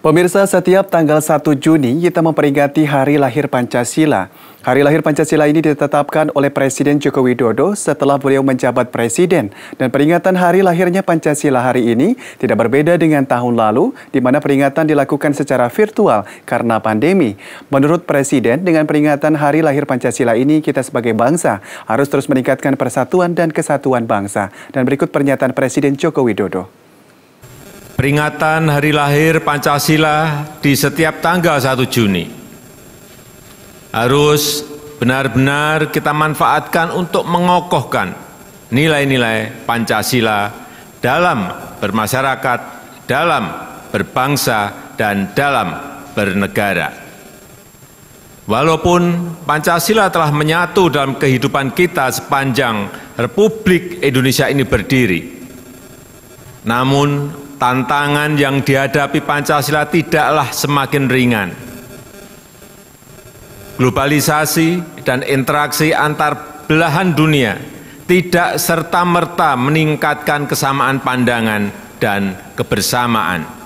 Pemirsa, setiap tanggal 1 Juni kita memperingati Hari Lahir Pancasila. Hari Lahir Pancasila ini ditetapkan oleh Presiden Joko Widodo setelah beliau menjabat presiden. Dan peringatan Hari Lahirnya Pancasila hari ini tidak berbeda dengan tahun lalu, di mana peringatan dilakukan secara virtual karena pandemi. Menurut Presiden, dengan peringatan Hari Lahir Pancasila ini kita sebagai bangsa harus terus meningkatkan persatuan dan kesatuan bangsa. Dan berikut pernyataan Presiden Joko Widodo peringatan hari lahir Pancasila di setiap tanggal 1 Juni harus benar-benar kita manfaatkan untuk mengokohkan nilai-nilai Pancasila dalam bermasyarakat, dalam berbangsa, dan dalam bernegara. Walaupun Pancasila telah menyatu dalam kehidupan kita sepanjang Republik Indonesia ini berdiri, namun tantangan yang dihadapi Pancasila tidaklah semakin ringan. Globalisasi dan interaksi antar belahan dunia tidak serta-merta meningkatkan kesamaan pandangan dan kebersamaan.